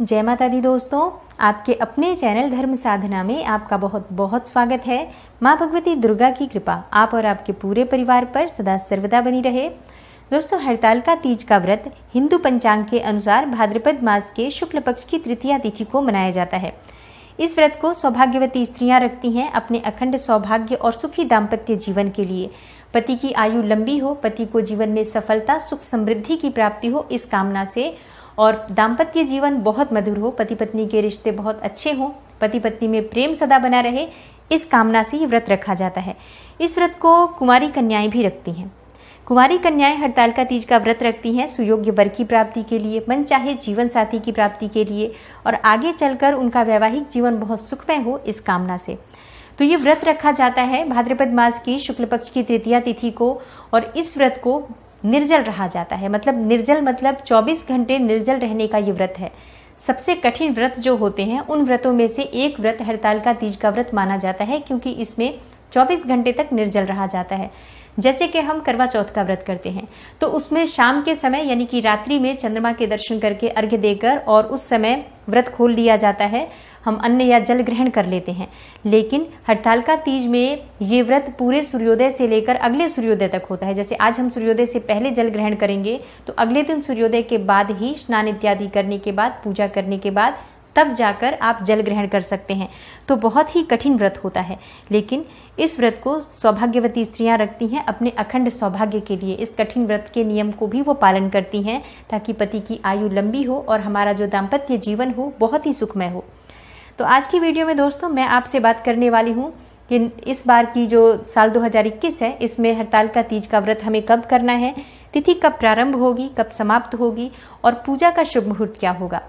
जय माता दी दोस्तों आपके अपने चैनल धर्म साधना में आपका बहुत बहुत स्वागत है माँ भगवती दुर्गा की कृपा आप और आपके पूरे परिवार पर सदा सर्वदा बनी रहे दोस्तों हड़ताल का तीज का व्रत हिंदू पंचांग के अनुसार भाद्रपद मास के शुक्ल पक्ष की तृतीया तिथि को मनाया जाता है इस व्रत को सौभाग्यवती स्त्रियां रखती हैं अपने अखंड सौभाग्य और सुखी दाम्पत्य जीवन के लिए पति की आयु लंबी हो पति को जीवन में सफलता सुख समृद्धि की प्राप्ति हो इस कामना से और दाम्पत्य जीवन बहुत मधुर हो पति पत्नी के रिश्ते बहुत अच्छे हों पति पत्नी में प्रेम सदा बना रहे इस कामना से ये व्रत रखा जाता है इस व्रत को कुमारी कन्याएं भी रखती हैं कुमारी कन्याएं हड़ताल का तीज का व्रत रखती हैं सुयोग्य वर की प्राप्ति के लिए मन चाहे जीवन साथी की प्राप्ति के लिए और आगे चलकर उनका वैवाहिक जीवन बहुत सुखमय हो इस कामना से तो ये व्रत रखा जाता है भाद्रपद मास की शुक्ल पक्ष की तृतीया तिथि को और इस व्रत को निर्जल रहा जाता है मतलब निर्जल मतलब 24 घंटे निर्जल रहने का ये व्रत है सबसे कठिन व्रत जो होते हैं उन व्रतों में से एक व्रत हड़ताल का तीज का व्रत माना जाता है क्योंकि इसमें 24 घंटे तक निर्जल रहा जाता है जैसे कि हम करवा चौथ का व्रत करते हैं तो उसमें शाम के समय यानी कि रात्रि में चंद्रमा के दर्शन करके अर्घ्य देकर और उस समय व्रत खोल लिया जाता है हम अन्न या जल ग्रहण कर लेते हैं लेकिन हड़ताल का तीज में ये व्रत पूरे सूर्योदय से लेकर अगले सूर्योदय तक होता है जैसे आज हम सूर्योदय से पहले जल ग्रहण करेंगे तो अगले दिन सूर्योदय के बाद ही स्नान इत्यादि करने के बाद पूजा करने के बाद तब जाकर आप जल ग्रहण कर सकते हैं तो बहुत ही कठिन व्रत होता है लेकिन इस व्रत को सौभाग्यवती स्त्रियां रखती हैं अपने अखंड सौभाग्य के लिए इस कठिन व्रत के नियम को भी वो पालन करती हैं ताकि पति की आयु लंबी हो और हमारा जो दाम्पत्य जीवन हो बहुत ही सुखमय हो तो आज की वीडियो में दोस्तों मैं आपसे बात करने वाली हूँ कि इस बार की जो साल 2021 है इसमें हड़ताल का तीज का व्रत हमें कब करना है तिथि कब प्रारंभ होगी कब समाप्त होगी और पूजा का शुभ मुहूर्त क्या होगा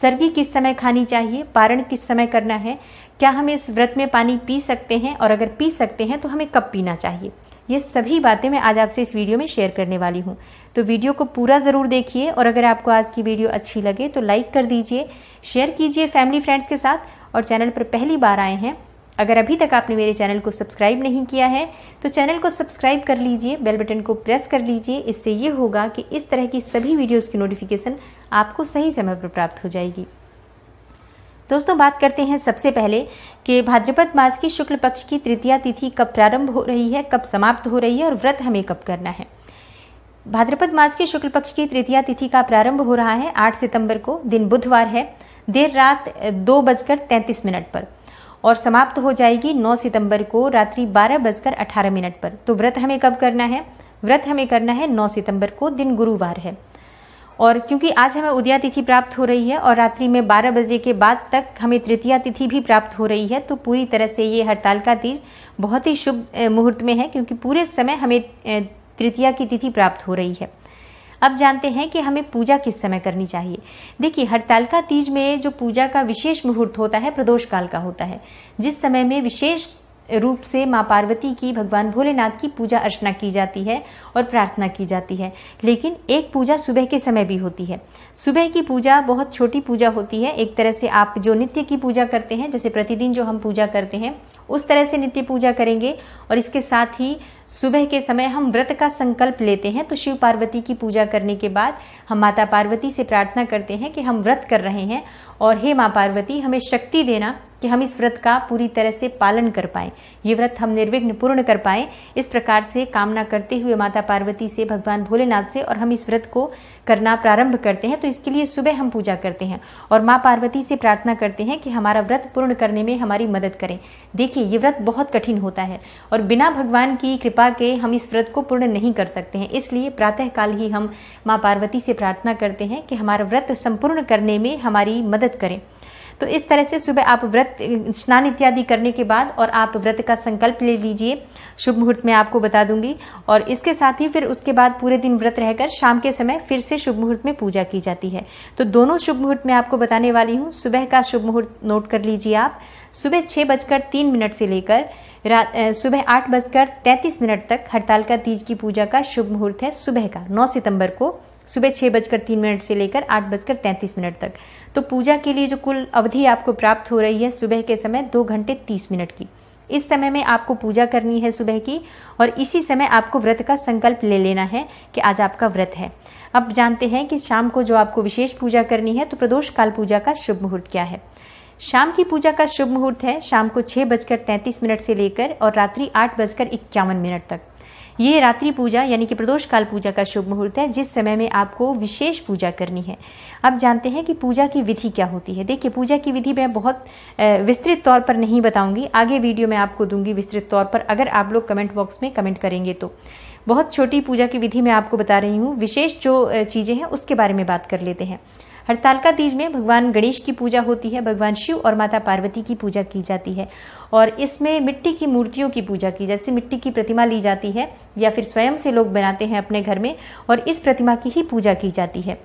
सर्गी किस समय खानी चाहिए पारण किस समय करना है क्या हम इस व्रत में पानी पी सकते हैं और अगर पी सकते हैं तो हमें कब पीना चाहिए ये सभी बातें मैं आज आपसे इस वीडियो में शेयर करने वाली हूँ तो वीडियो को पूरा ज़रूर देखिए और अगर आपको आज की वीडियो अच्छी लगे तो लाइक कर दीजिए शेयर कीजिए फैमिली फ्रेंड्स के साथ और चैनल पर पहली बार आए हैं अगर अभी तक आपने मेरे चैनल को सब्सक्राइब नहीं किया है तो चैनल को सब्सक्राइब कर लीजिए बेल बटन को प्रेस कर लीजिए इससे ये होगा कि इस तरह की सभी वीडियोज़ की नोटिफिकेशन आपको सही समय पर प्राप्त हो जाएगी दोस्तों बात करते हैं सबसे पहले कि भाद्रपद मास की शुक्ल पक्ष की तृतीया तिथि कब प्रारंभ हो रही है कब समाप्त हो रही है और व्रत हमें कब करना है भाद्रपद मास के शुक्ल पक्ष की तृतीया तिथि का प्रारंभ हो रहा है 8 सितंबर को दिन बुधवार है देर रात दो बजकर तैंतीस मिनट पर और समाप्त हो जाएगी 9 सितंबर को रात्रि बारह बजकर अठारह मिनट पर तो व्रत हमें कब करना है व्रत हमें करना है 9 सितंबर को दिन गुरुवार है और क्योंकि आज हमें उदया तिथि प्राप्त हो रही है और रात्रि में 12 बजे के बाद तक हमें तृतीया तिथि भी प्राप्त हो रही है तो पूरी तरह से ये हड़ताल का तीज बहुत ही शुभ मुहूर्त में है क्योंकि पूरे समय हमें तृतीया की तिथि प्राप्त हो रही है अब जानते हैं कि हमें पूजा किस समय करनी चाहिए देखिए हड़तालिका तीज में जो पूजा का विशेष मुहूर्त होता है प्रदोष काल का होता है जिस समय में विशेष रूप से माँ पार्वती की भगवान भोलेनाथ की पूजा अर्चना की जाती है और प्रार्थना की जाती है लेकिन एक पूजा सुबह के समय भी होती है सुबह की पूजा बहुत छोटी पूजा होती है एक तरह से आप जो नित्य की पूजा करते हैं जैसे प्रतिदिन जो हम पूजा करते हैं उस तरह से नित्य पूजा करेंगे और इसके साथ ही सुबह के समय हम व्रत का संकल्प लेते हैं तो शिव पार्वती की पूजा करने के बाद हम माता पार्वती से प्रार्थना करते हैं कि हम व्रत कर रहे हैं और हे माँ पार्वती हमें शक्ति देना कि हम इस व्रत का पूरी तरह से पालन कर पाए ये व्रत हम निर्विघ्न पूर्ण कर पाए इस प्रकार से कामना करते हुए माता पार्वती से भगवान भोलेनाथ से और हम इस व्रत को करना प्रारंभ करते हैं तो इसके लिए सुबह हम पूजा करते हैं और माँ पार्वती से प्रार्थना करते हैं कि हमारा व्रत पूर्ण करने में हमारी मदद करें देखिए ये व्रत बहुत कठिन होता है और बिना भगवान की कृपा के हम इस व्रत को पूर्ण नहीं कर सकते हैं इसलिए प्रातःकाल ही हम माँ पार्वती से प्रार्थना करते हैं कि हमारा व्रत संपूर्ण करने में हमारी मदद करें तो इस तरह से सुबह आप व्रत स्नान इत्यादि करने के बाद और आप व्रत का संकल्प ले लीजिए शुभ मुहूर्त में आपको बता दूंगी और इसके साथ ही फिर उसके बाद पूरे दिन व्रत रहकर शाम के समय फिर से शुभ मुहूर्त में पूजा की जाती है तो दोनों शुभ मुहूर्त में आपको बताने वाली हूँ सुबह का शुभ मुहूर्त नोट कर लीजिए आप सुबह छह बजकर तीन मिनट से लेकर रात सुबह आठ बजकर तैंतीस मिनट तक हड़ताल का तीज की पूजा का शुभ मुहूर्त है सुबह का नौ सितंबर को सुबह छः बजकर तीन मिनट से लेकर आठ बजकर तैंतीस मिनट तक तो पूजा के लिए जो कुल अवधि आपको प्राप्त हो रही है सुबह के समय दो घंटे तीस मिनट की इस समय में आपको पूजा करनी है सुबह की और इसी समय आपको व्रत का संकल्प ले लेना है कि आज आपका व्रत है अब जानते हैं कि शाम को जो आपको विशेष पूजा करनी है तो प्रदोष काल पूजा का शुभ मुहूर्त क्या है शाम की पूजा का शुभ मुहूर्त है शाम को छः बजकर तैंतीस मिनट से लेकर और रात्रि आठ बजकर इक्यावन मिनट तक ये रात्रि पूजा यानी कि प्रदोष काल पूजा का शुभ मुहूर्त है जिस समय में आपको विशेष पूजा करनी है अब जानते हैं कि पूजा की विधि क्या होती है देखिए पूजा की विधि मैं बहुत विस्तृत तौर पर नहीं बताऊंगी आगे वीडियो में आपको दूंगी विस्तृत तौर पर अगर आप लोग कमेंट बॉक्स में कमेंट करेंगे तो बहुत छोटी पूजा की विधि मैं आपको बता रही हूँ विशेष जो चीज़ें हैं उसके बारे में बात कर लेते हैं हड़तालिका तीज में भगवान गणेश की पूजा होती है भगवान शिव और माता पार्वती की पूजा की जाती है और इसमें मिट्टी की मूर्तियों की पूजा की है मिट्टी की प्रतिमा ली जाती है या फिर स्वयं से लोग बनाते हैं अपने घर में और इस प्रतिमा की ही पूजा की जाती है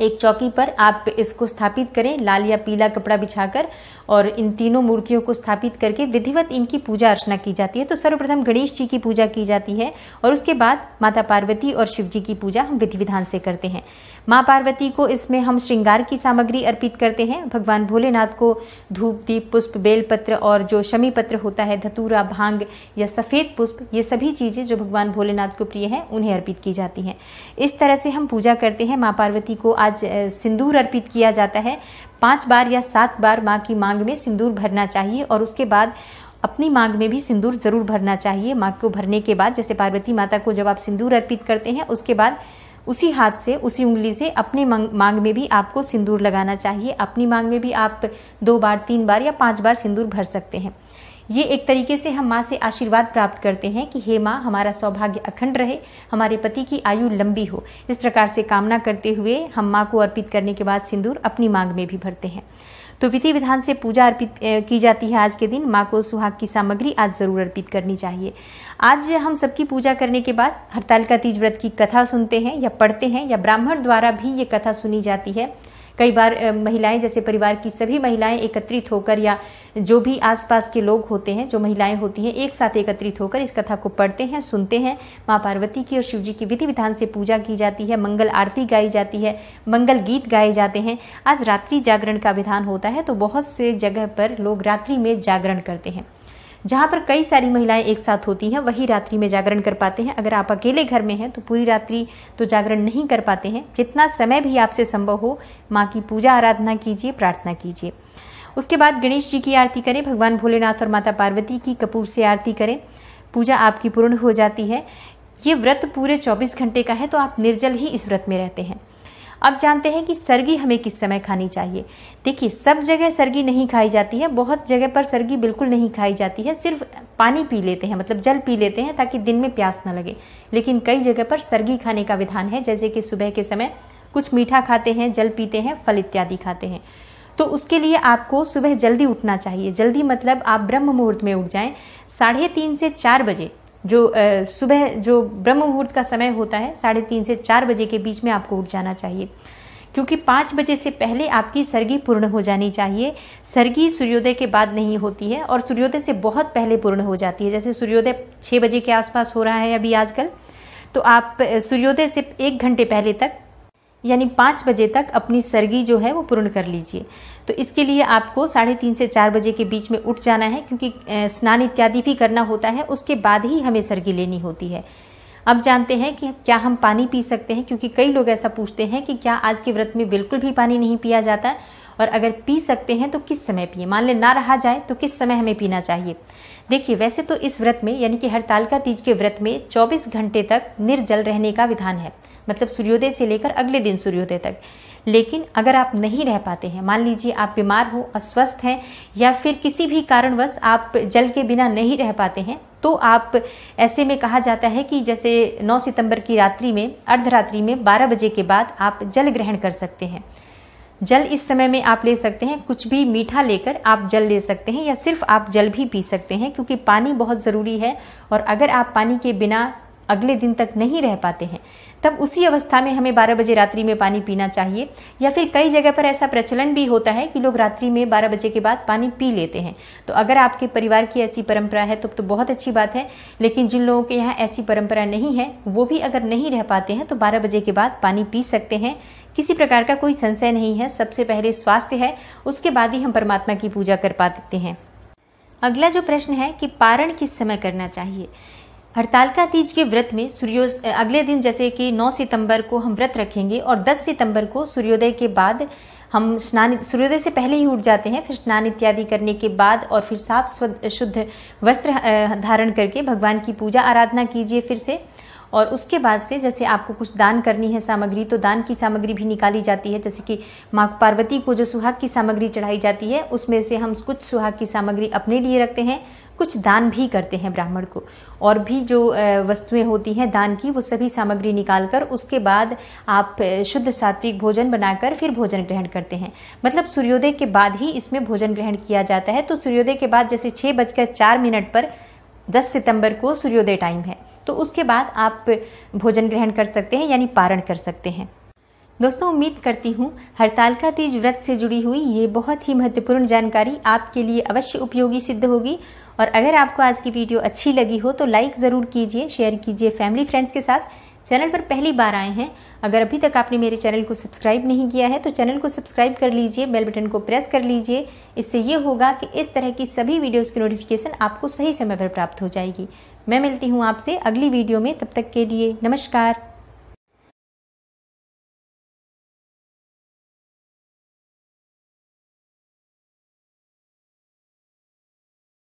एक चौकी पर आप इसको स्थापित करें लाल या पीला कपड़ा बिछाकर और इन तीनों मूर्तियों को स्थापित करके विधिवत इनकी पूजा अर्चना की जाती है तो सर्वप्रथम गणेश जी की पूजा की जाती है और उसके बाद माता पार्वती और शिव जी की पूजा हम विधि विधान से करते हैं माँ पार्वती को इसमें हम श्रृंगार की सामग्री अर्पित करते हैं भगवान भोलेनाथ को धूप दीप पुष्प बेलपत्र और जो शमी पत्र होता है धतूरा भांग या सफ़ेद पुष्प ये सभी चीज़ें जो भगवान भोलेनाथ को प्रिय है उन्हें अर्पित की जाती है इस तरह से हम पूजा करते हैं माँ पार्वती को आज आज सिंदूर अर्पित किया जाता है पांच बार या सात बार माँ की मांग में सिंदूर भरना चाहिए और उसके बाद अपनी मांग में भी सिंदूर ज़रूर भरना चाहिए माँ को भरने के बाद जैसे पार्वती माता को जब आप सिंदूर अर्पित करते हैं उसके बाद उसी हाथ से उसी उंगली से अपने मांग में भी आपको सिंदूर लगाना चाहिए अपनी मांग में भी आप दो बार तीन बार या पांच बार सिंदूर भर सकते हैं ये एक तरीके से हम माँ से आशीर्वाद प्राप्त करते हैं कि हे माँ हमारा सौभाग्य अखंड रहे हमारे पति की आयु लंबी हो इस प्रकार से कामना करते हुए हम माँ को अर्पित करने के बाद सिंदूर अपनी मांग में भी भरते हैं तो विधि विधान से पूजा अर्पित की जाती है आज के दिन माँ को सुहाग की सामग्री आज जरूर अर्पित करनी चाहिए आज हम सबकी पूजा करने के बाद हड़ताल का तीज व्रत की कथा सुनते हैं या पढ़ते हैं या ब्राह्मण द्वारा भी ये कथा सुनी जाती है कई बार महिलाएं जैसे परिवार की सभी महिलाएं एकत्रित होकर या जो भी आसपास के लोग होते हैं जो महिलाएं होती हैं एक साथ एकत्रित होकर इस कथा को पढ़ते हैं सुनते हैं माँ पार्वती की और शिव जी की विधि विधान से पूजा की जाती है मंगल आरती गाई जाती है मंगल गीत गाए जाते हैं आज रात्रि जागरण का विधान होता है तो बहुत से जगह पर लोग रात्रि में जागरण करते हैं जहाँ पर कई सारी महिलाएं एक साथ होती हैं वही रात्रि में जागरण कर पाते हैं अगर आप अकेले घर में हैं तो पूरी रात्रि तो जागरण नहीं कर पाते हैं जितना समय भी आपसे संभव हो माँ की पूजा आराधना कीजिए प्रार्थना कीजिए उसके बाद गणेश जी की आरती करें भगवान भोलेनाथ और माता पार्वती की कपूर से आरती करें पूजा आपकी पूर्ण हो जाती है ये व्रत पूरे 24 घंटे का है तो आप निर्जल ही इस व्रत में रहते हैं अब जानते हैं कि सरगी हमें किस समय खानी चाहिए देखिए सब जगह सरगी नहीं खाई जाती है बहुत जगह पर सरगी बिल्कुल नहीं खाई जाती है सिर्फ पानी पी लेते हैं मतलब जल पी लेते हैं ताकि दिन में प्यास न लगे लेकिन कई जगह पर सरगी खाने का विधान है जैसे कि सुबह के समय कुछ मीठा खाते हैं जल पीते हैं फल इत्यादि खाते हैं तो उसके लिए आपको सुबह जल्दी उठना चाहिए जल्दी मतलब आप ब्रह्म मुहूर्त में उठ जाएं साढ़े तीन से चार बजे जो सुबह जो ब्रह्म मुहूर्त का समय होता है साढ़े तीन से चार बजे के बीच में आपको उठ जाना चाहिए क्योंकि पाँच बजे से पहले आपकी सर्गी पूर्ण हो जानी चाहिए सर्गी सूर्योदय के बाद नहीं होती है और सूर्योदय से बहुत पहले पूर्ण हो जाती है जैसे सूर्योदय छः बजे के आसपास हो रहा है अभी आजकल तो आप सूर्योदय से एक घंटे पहले तक यानी पाँच बजे तक अपनी सर्गी जो है वो पूर्ण कर लीजिए तो इसके लिए आपको साढ़े तीन से चार बजे के बीच में उठ जाना है क्योंकि स्नान इत्यादि भी करना होता है उसके बाद ही हमें सर्गी लेनी होती है अब जानते हैं कि क्या हम पानी पी सकते हैं क्योंकि कई लोग ऐसा पूछते हैं कि क्या आज के व्रत में बिल्कुल भी पानी नहीं पिया जाता और अगर पी सकते हैं तो किस समय पिए मान लें ना रहा जाए तो किस समय हमें पीना चाहिए देखिए वैसे तो इस व्रत में यानी कि हड़ताल का तीज के व्रत में 24 घंटे तक निर्जल रहने का विधान है मतलब सूर्योदय से लेकर अगले दिन सूर्योदय तक लेकिन अगर आप नहीं रह पाते हैं मान लीजिए आप बीमार हो अस्वस्थ हैं या फिर किसी भी कारणवश आप जल के बिना नहीं रह पाते हैं तो आप ऐसे में कहा जाता है कि जैसे 9 सितंबर की रात्रि में अर्धरात्रि में 12 बजे के बाद आप जल ग्रहण कर सकते हैं जल इस समय में आप ले सकते हैं कुछ भी मीठा लेकर आप जल ले सकते हैं या सिर्फ आप जल भी पी सकते हैं क्योंकि पानी बहुत ज़रूरी है और अगर आप पानी के बिना अगले दिन तक नहीं रह पाते हैं तब उसी अवस्था में हमें 12 बजे रात्रि में पानी पीना चाहिए या फिर कई जगह पर ऐसा प्रचलन भी होता है कि लोग रात्रि में 12 बजे के बाद पानी पी लेते हैं तो अगर आपके परिवार की ऐसी परंपरा है तो, तो बहुत अच्छी बात है लेकिन जिन लोगों के यहाँ ऐसी परंपरा नहीं है वो भी अगर नहीं रह पाते हैं तो बारह बजे के बाद पानी पी सकते हैं किसी प्रकार का कोई संशय नहीं है सबसे पहले स्वास्थ्य है उसके बाद ही हम परमात्मा की पूजा कर पाते हैं अगला जो प्रश्न है कि पारण किस समय करना चाहिए हड़तालिका तीज के व्रत में सूर्योज अगले दिन जैसे कि 9 सितंबर को हम व्रत रखेंगे और 10 सितंबर को सूर्योदय के बाद हम स्नान सूर्योदय से पहले ही उठ जाते हैं फिर स्नान इत्यादि करने के बाद और फिर साफ शुद्ध वस्त्र धारण करके भगवान की पूजा आराधना कीजिए फिर से और उसके बाद से जैसे आपको कुछ दान करनी है सामग्री तो दान की सामग्री भी निकाली जाती है जैसे कि माँ पार्वती को जो सुहाग की सामग्री चढ़ाई जाती है उसमें से हम कुछ सुहाग की सामग्री अपने लिए रखते हैं कुछ दान भी करते हैं ब्राह्मण को और भी जो वस्तुएं होती हैं दान की वो सभी सामग्री निकाल कर उसके बाद आप शुद्ध सात्विक भोजन बनाकर फिर भोजन ग्रहण करते हैं मतलब सूर्योदय के बाद ही इसमें भोजन ग्रहण किया जाता है तो सूर्योदय के बाद जैसे छः बजकर चार मिनट पर दस सितंबर को सूर्योदय टाइम है तो उसके बाद आप भोजन ग्रहण कर सकते हैं यानी पारण कर सकते हैं दोस्तों उम्मीद करती हूँ हड़ताल का तीज व्रत से जुड़ी हुई ये बहुत ही महत्वपूर्ण जानकारी आपके लिए अवश्य उपयोगी सिद्ध होगी और अगर आपको आज की वीडियो अच्छी लगी हो तो लाइक ज़रूर कीजिए शेयर कीजिए फैमिली फ्रेंड्स के साथ चैनल पर पहली बार आए हैं अगर अभी तक आपने मेरे चैनल को सब्सक्राइब नहीं किया है तो चैनल को सब्सक्राइब कर लीजिए बेल बटन को प्रेस कर लीजिए इससे ये होगा कि इस तरह की सभी वीडियोज़ की नोटिफिकेशन आपको सही समय पर प्राप्त हो जाएगी मैं मिलती हूँ आपसे अगली वीडियो में तब तक के लिए नमस्कार